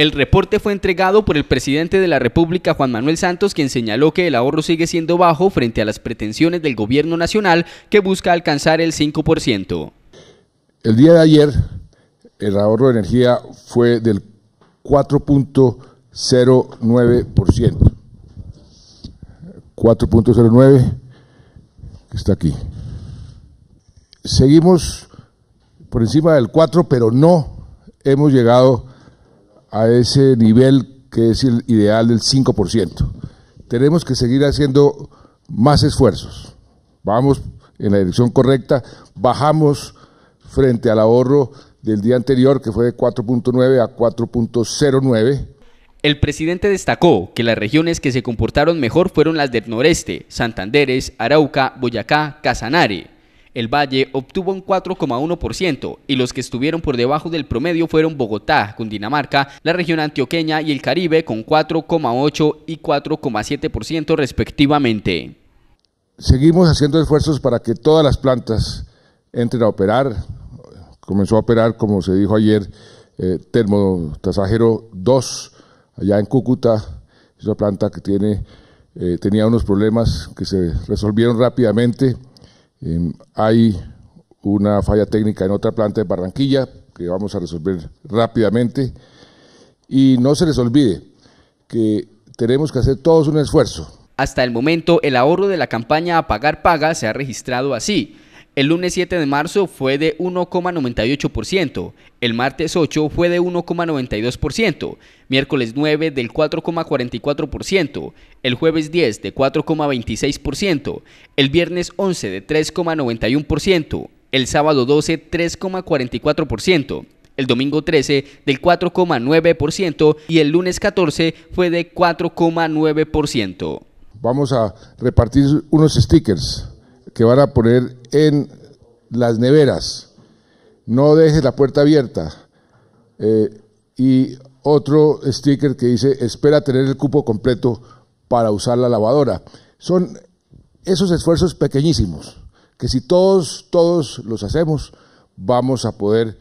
El reporte fue entregado por el presidente de la República, Juan Manuel Santos, quien señaló que el ahorro sigue siendo bajo frente a las pretensiones del gobierno nacional que busca alcanzar el 5%. El día de ayer, el ahorro de energía fue del 4.09%. 4.09 que está aquí. Seguimos por encima del 4, pero no hemos llegado a ese nivel que es el ideal del 5%. Tenemos que seguir haciendo más esfuerzos. Vamos en la dirección correcta, bajamos frente al ahorro del día anterior, que fue de 4.9 a 4.09. El presidente destacó que las regiones que se comportaron mejor fueron las del noreste, Santanderes, Arauca, Boyacá, Casanare, el Valle obtuvo un 4,1% y los que estuvieron por debajo del promedio fueron Bogotá, Cundinamarca, la región antioqueña y el Caribe con 4,8 y 4,7% respectivamente. Seguimos haciendo esfuerzos para que todas las plantas entren a operar. Comenzó a operar, como se dijo ayer, eh, Termotasajero 2 allá en Cúcuta. Es una planta que tiene, eh, tenía unos problemas que se resolvieron rápidamente Em, hay una falla técnica en otra planta de Barranquilla que vamos a resolver rápidamente. Y no se les olvide que tenemos que hacer todos un esfuerzo. Hasta el momento, el ahorro de la campaña a pagar paga se ha registrado así. El lunes 7 de marzo fue de 1,98%, el martes 8 fue de 1,92%, miércoles 9 del 4,44%, el jueves 10 de 4,26%, el viernes 11 de 3,91%, el sábado 12 3,44%, el domingo 13 del 4,9% y el lunes 14 fue de 4,9%. Vamos a repartir unos stickers que van a poner en las neveras. No dejes la puerta abierta. Eh, y otro sticker que dice, espera tener el cupo completo para usar la lavadora. Son esos esfuerzos pequeñísimos que si todos, todos los hacemos, vamos a poder,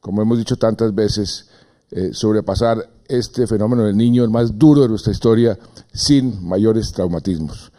como hemos dicho tantas veces, eh, sobrepasar este fenómeno del niño, el más duro de nuestra historia, sin mayores traumatismos.